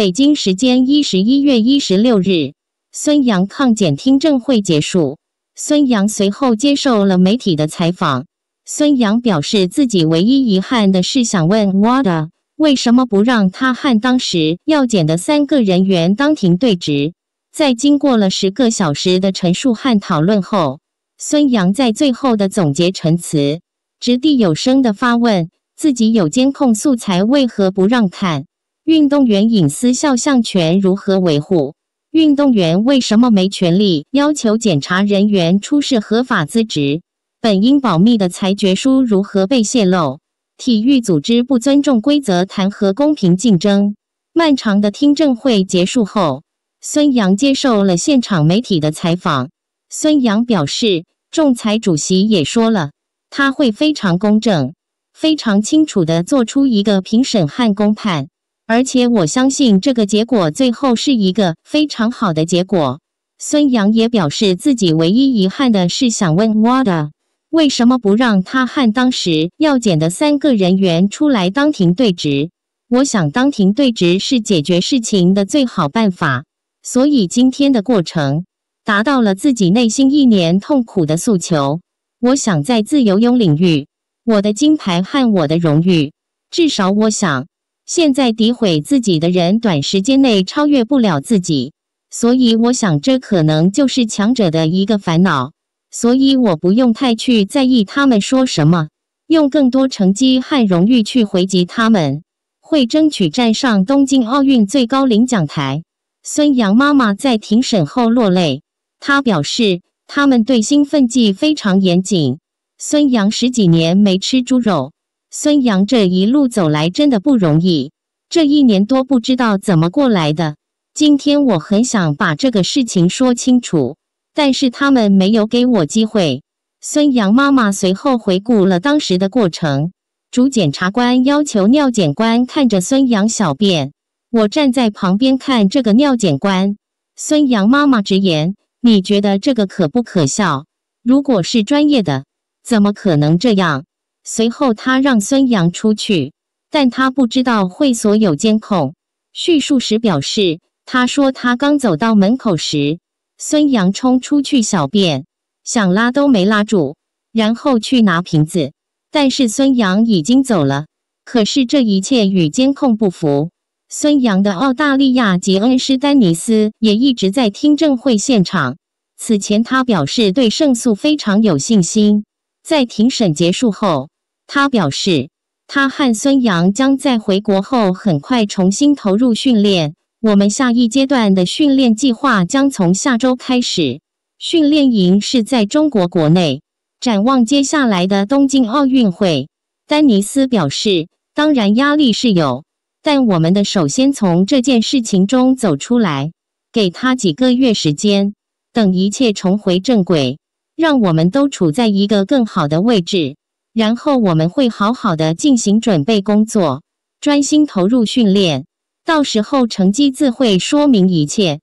北京时间一十一月一十六日，孙杨抗检听证会结束。孙杨随后接受了媒体的采访。孙杨表示，自己唯一遗憾的是想问 WADA 为什么不让他和当时要检的三个人员当庭对质。在经过了十个小时的陈述和讨论后，孙杨在最后的总结陈词，掷地有声的发问：自己有监控素材，为何不让看？运动员隐私肖像权如何维护？运动员为什么没权利要求检查人员出示合法资质？本应保密的裁决书如何被泄露？体育组织不尊重规则，谈何公平竞争？漫长的听证会结束后，孙杨接受了现场媒体的采访。孙杨表示，仲裁主席也说了，他会非常公正、非常清楚地做出一个评审和公判。而且我相信这个结果最后是一个非常好的结果。孙杨也表示，自己唯一遗憾的是想问 Wada 为什么不让他和当时要检的三个人员出来当庭对质。我想当庭对质是解决事情的最好办法。所以今天的过程达到了自己内心一年痛苦的诉求。我想在自由泳领域，我的金牌和我的荣誉，至少我想。现在诋毁自己的人，短时间内超越不了自己，所以我想这可能就是强者的一个烦恼。所以我不用太去在意他们说什么，用更多成绩和荣誉去回击他们。会争取站上东京奥运最高领奖台。孙杨妈妈在庭审后落泪，她表示他们对兴奋剂非常严谨。孙杨十几年没吃猪肉。孙杨这一路走来真的不容易，这一年多不知道怎么过来的。今天我很想把这个事情说清楚，但是他们没有给我机会。孙杨妈妈随后回顾了当时的过程：主检察官要求尿检官看着孙杨小便，我站在旁边看这个尿检官。孙杨妈妈直言：“你觉得这个可不可笑？如果是专业的，怎么可能这样？”随后，他让孙杨出去，但他不知道会所有监控。叙述时表示，他说他刚走到门口时，孙杨冲出去小便，想拉都没拉住，然后去拿瓶子，但是孙杨已经走了。可是这一切与监控不符。孙杨的澳大利亚吉恩施丹尼斯也一直在听证会现场。此前，他表示对胜诉非常有信心。在庭审结束后。他表示，他和孙杨将在回国后很快重新投入训练。我们下一阶段的训练计划将从下周开始，训练营是在中国国内。展望接下来的东京奥运会，丹尼斯表示，当然压力是有，但我们的首先从这件事情中走出来，给他几个月时间，等一切重回正轨，让我们都处在一个更好的位置。然后我们会好好的进行准备工作，专心投入训练，到时候成绩自会说明一切。